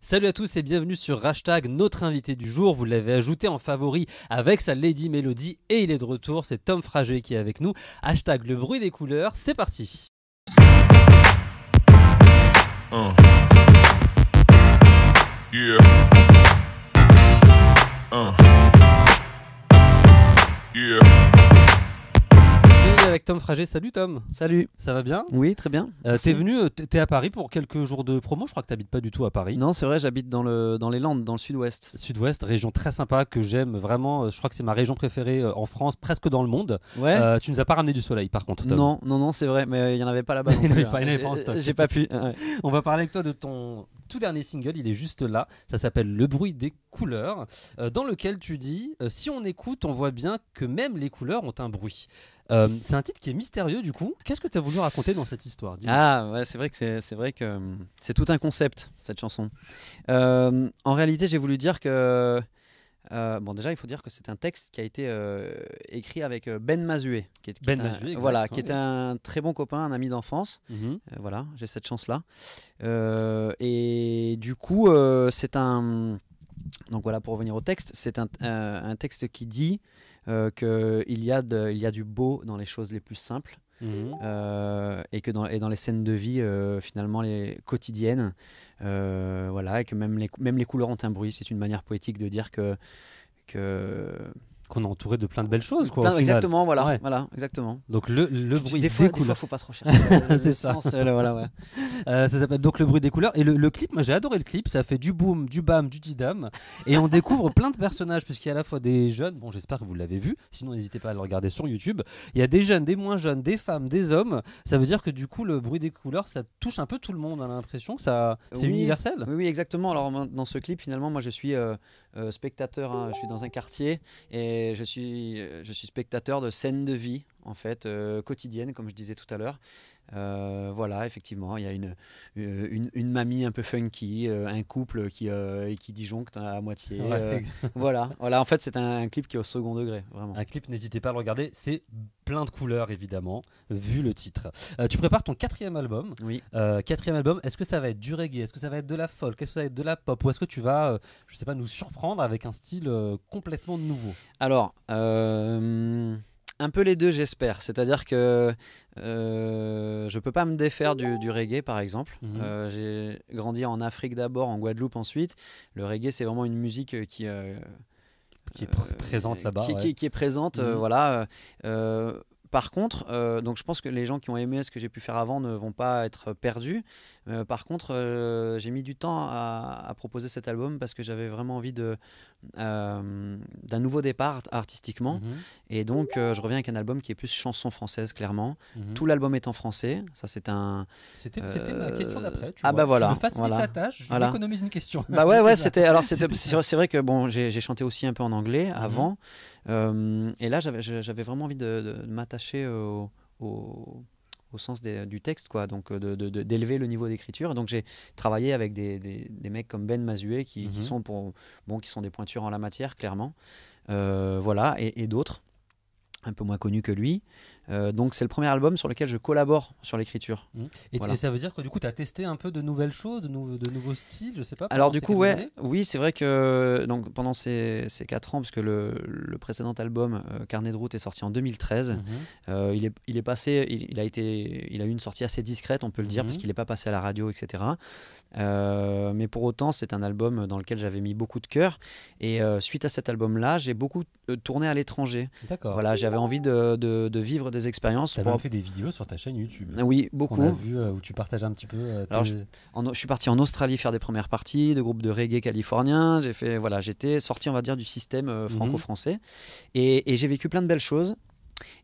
Salut à tous et bienvenue sur Hashtag notre invité du jour. Vous l'avez ajouté en favori avec sa Lady Mélodie et il est de retour. C'est Tom Frager qui est avec nous. Hashtag le bruit des couleurs. C'est parti. avec Tom Frager. Salut Tom. Salut. Ça va bien Oui, très bien. Euh, t'es venu, euh, t'es à Paris pour quelques jours de promo. Je crois que t'habites pas du tout à Paris. Non, c'est vrai, j'habite dans, le, dans les Landes, dans le sud-ouest. Sud-ouest, région très sympa que j'aime vraiment. Euh, je crois que c'est ma région préférée euh, en France, presque dans le monde. Ouais. tu nous as pas ramené du soleil par contre, Tom. Non, non, non, c'est vrai, mais il y en avait pas là-bas. il n'y avait pas, hein. J'ai pas pu. On va parler avec toi de ton tout dernier single, il est juste là. Ça s'appelle Le bruit des couleurs, dans lequel tu dis Si on écoute, on voit bien que même les couleurs ont un bruit. Euh, c'est un titre qui est mystérieux du coup. Qu'est-ce que tu as voulu raconter dans cette histoire Ah ouais, c'est vrai que c'est, vrai que hum, c'est tout un concept cette chanson. Euh, en réalité, j'ai voulu dire que euh, bon, déjà, il faut dire que c'est un texte qui a été écrit avec Ben Mazué, qui, ben est, voilà, qui est un très bon copain, un ami d'enfance. Mhm. voilà, j'ai cette chance-là. et du coup, c'est un donc voilà pour revenir au texte, c'est un, un, texte qui dit euh, qu'il y, a il y a du beau dans les choses les plus simples. Mhm. Euh, et que dans, dans les scènes de vie euh, finalement les quotidiennes voilà et que même les, même les couleurs ont un bruit c'est une manière poétique de dire que que qu'on est entouré de plein de belles choses quoi. exactement, voilà, voilà, exactement. Donc le, bruit des, des, couleurs. faut pas trop chercher. Euh, c'est ça. Euh, voilà, euh, ça s'appelle donc le bruit des couleurs et le, clip. Moi j'ai adoré le clip. Ça fait du boom, du bam, du didam et on découvre plein de personnages puisqu'il y a à la fois des jeunes. Bon, j'espère que vous l'avez vu. Sinon, n'hésitez pas à le regarder sur YouTube. Il y a des jeunes, des moins jeunes, des femmes, des hommes. Ça veut dire que du coup le bruit des couleurs, ça touche un peu tout le monde. On a l'impression ça, c'est universel. Oui, exactement. Alors dans ce clip, finalement, moi je suis, euh, spectateur, hein. je suis dans un quartier et je suis, euh, je suis spectateur de scènes de vie en fait, euh, quotidienne, comme je disais tout à l'heure. Euh, voilà, effectivement, il y a une, euh, une, mamie un peu funky, un couple qui, qui disjoncte à moitié. voilà, voilà, en fait, c'est un, clip qui est au second degré, vraiment. Un clip, n'hésitez pas à le regarder, c'est plein de couleurs, évidemment, vu le titre. tu prépares ton quatrième album. Oui. quatrième album, est-ce que ça va être du reggae Est-ce que ça va être de la folk Est-ce que ça va être de la pop Ou est-ce que tu vas, je sais pas, nous surprendre avec un style complètement nouveau Alors, un peu les deux, j'espère. C'est-à-dire que euh, je peux pas me défaire du, reggae, par exemple. Mhm. Euh, j'ai grandi en Afrique d'abord, en Guadeloupe ensuite. Le reggae, c'est vraiment une musique qui est présente là-bas, qui, est présente, voilà. Euh, euh, par contre, donc je pense que les gens qui ont aimé ce que j'ai pu faire avant ne vont pas être perdus. par contre, j'ai mis du temps à, proposer cet album parce que j'avais vraiment envie de, euh, d'un nouveau départ artistiquement. Mhm. Et donc, euh, je reviens avec un album qui est plus chanson française, clairement. Mhm. Tout l'album est en français. Ça, c'est un. C'était ma question euh, d'après. Ah, bah voilà. Je me voilà. la tâche, je voilà. une question. Bah ouais, ouais, c'était. Alors, c'est vrai que bon, j'ai chanté aussi un peu en anglais mhm. avant. et là, j'avais vraiment envie de, m'attacher au au sens du texte, quoi, donc euh, d'élever le niveau d'écriture. Donc j'ai travaillé avec des, des, mecs comme Ben Mazuet, qui, mhm. sont bon, qui sont des pointures en la matière, clairement, euh, voilà, et d'autres un peu moins connu que lui. Euh, donc c'est le premier album sur lequel je collabore sur l'écriture. Mmh. Et, ça veut dire que du coup tu as testé un peu de nouvelles choses, de, nouveaux styles, je sais pas. Alors du coup ouais, oui c'est vrai que donc pendant ces, quatre 4 ans, parce que le, précédent album euh, Carnet de route est sorti en 2013, mmh. euh, il, est, passé, il, a été, il a eu une sortie assez discrète on peut le dire, mmh. parce qu'il n'est pas passé à la radio, etc. mais pour autant c'est un album dans lequel j'avais mis beaucoup de cœur. Et suite à cet album là, j'ai beaucoup tourné à l'étranger. D'accord. Voilà, j'avais envie de, vivre des expériences. Tu as fait des vidéos sur ta chaîne YouTube. Ah oui, beaucoup. On a vu euh, où tu partages un petit peu. Euh, je, suis parti en Australie faire des premières parties de groupes de reggae californiens. J'ai fait, voilà, j'étais sorti, on va dire, du système euh, mhm. franco-français. et j'ai vécu plein de belles choses.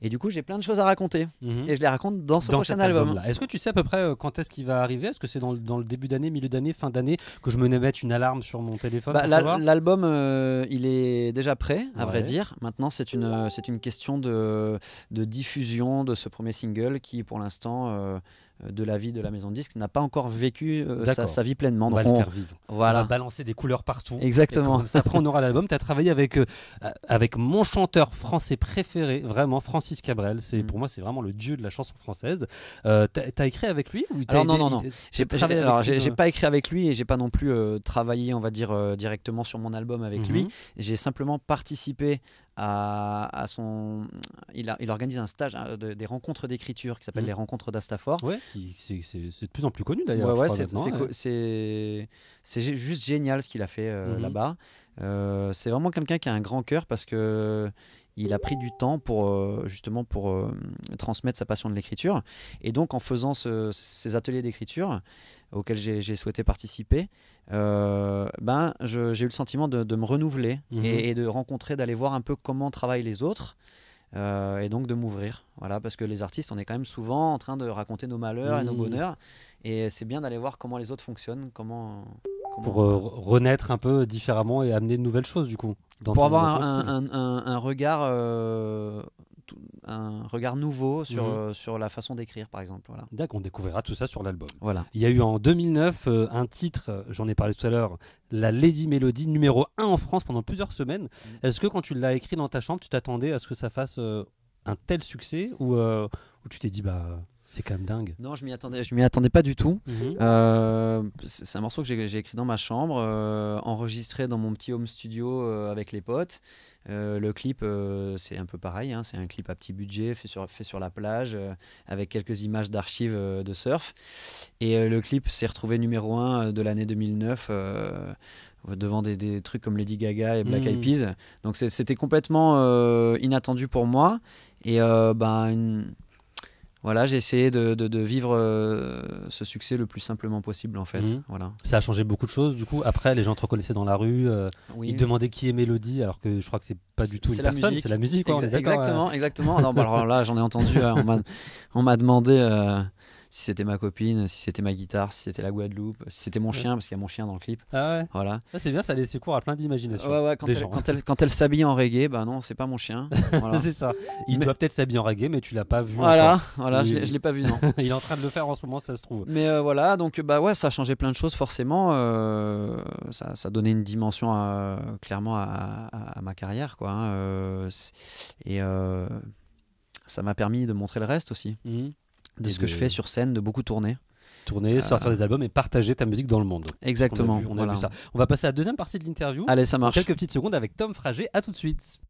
Et du coup, j'ai plein de choses à raconter. Mhm. Et je les raconte dans ce prochain album. est-ce que tu sais à peu près euh, quand est-ce qu'il va arriver Est-ce que c'est dans, le début d'année, milieu d'année, fin d'année que je me mette une alarme sur mon téléphone bah, L'album, euh, il est déjà prêt, à vrai dire. Maintenant, c'est une, euh, c'est une question de, de, diffusion de ce premier single qui, pour l'instant, euh, de la vie de la maison de disque n'a pas encore vécu euh, sa, vie pleinement. on va le faire vivre. Voilà. On va balancer des couleurs partout. Exactement. après, on aura l'album. Tu as travaillé avec, euh, avec mon chanteur français préféré, vraiment, Francis Cabrel. c'est mm. Pour moi, c'est vraiment le dieu de la chanson française. Euh, tu as, écrit avec lui non, non, non. J'ai pas écrit avec lui et j'ai pas non plus travaillé, on va dire, directement sur mon album avec lui. Mm-hmm. J'ai simplement participé à, son, il, il, organise un stage hein, des rencontres d'écriture qui s'appelle mhm. les rencontres d'Astafor. Ouais, c'est de plus en plus connu d'ailleurs. Ouais, ouais, c'est juste génial ce qu'il a fait euh, mhm. là-bas. Euh, c'est vraiment quelqu'un qui a un grand cœur parce que il a pris du temps pour euh, justement pour euh, transmettre sa passion de l'écriture. Et donc en faisant ces ateliers d'écriture euh, auxquels j'ai souhaité participer, ben j'ai eu le sentiment de, me renouveler mhm. et, de rencontrer, d'aller voir un peu comment travaillent les autres. et donc de m'ouvrir, voilà, parce que les artistes, on est quand même souvent en train de raconter nos malheurs et nos mhm. bonheurs, et c'est bien d'aller voir comment les autres fonctionnent, comment, pour renaître un peu différemment et amener de nouvelles choses du coup pour avoir un, regard euh, un regard nouveau sur, mhm. euh, sur la façon d'écrire par exemple voilà. D'accord, on découvrira tout ça sur l'album. Il y a eu en 2009 euh, un titre, j'en ai parlé tout à l'heure, la Lady Melody numéro 1 en France pendant plusieurs semaines. Mhm. Est-ce que quand tu l'as écrit dans ta chambre, tu t'attendais à ce que ça fasse un tel succès ou, ou tu t'es dit bah c'est quand même dingue. Non, je m'y attendais, je m'y attendais pas du tout. Mhm. Euh, c'est un morceau que j'ai écrit dans ma chambre, euh, enregistré dans mon petit home studio euh, avec les potes. le clip, c'est un peu pareil. Hein, c'est un clip à petit budget, fait sur, fait sur la plage, avec quelques images d'archives de surf. Et le clip s'est retrouvé numéro 1 de l'année 2009 devant des, trucs comme Lady Gaga et Black Eyed mhm. Peas. Donc c'était complètement inattendu pour moi. Et ben, une, voilà, j'ai essayé de, vivre euh, ce succès le plus simplement possible en fait. Mhm. Voilà. Ça a changé beaucoup de choses. Du coup, après, les gens te reconnaissaient dans la rue. Euh, ils demandaient qui est Mélodie, alors que je crois que c'est pas du tout une personne, c'est la musique. Euh. exactement, exactement. Bah, là, j'en ai entendu. on m'a demandé si c'était ma copine, si c'était ma guitare, si c'était la Guadeloupe, si c'était mon chien, parce qu'il y a mon chien dans le clip. Ah Voilà. Ah, c'est bien, ça laisse cours à plein d'imagination. quand, elle, s'habille en reggae, bah non, c'est pas mon chien. c'est ça. Il doit peut-être s'habiller en reggae, mais tu l'as pas vu. Voilà, voilà, je l'ai pas vu, non. Il est en train de le faire en ce moment, ça se trouve. Mais euh, voilà, donc bah ouais, ça a changé plein de choses forcément. Euh, ça, a donné une dimension clairement à, ma carrière, quoi. Hein, euh, et ça m'a permis de montrer le reste aussi. Mhm de, ce que je fais sur scène, de beaucoup tourner tourner, euh, sortir des albums et partager ta musique dans le monde. Exactement. On a, ça. on va passer à la deuxième partie de l'interview. Allez, ça marche. Quelques petites secondes avec Tom Frager. À tout de suite.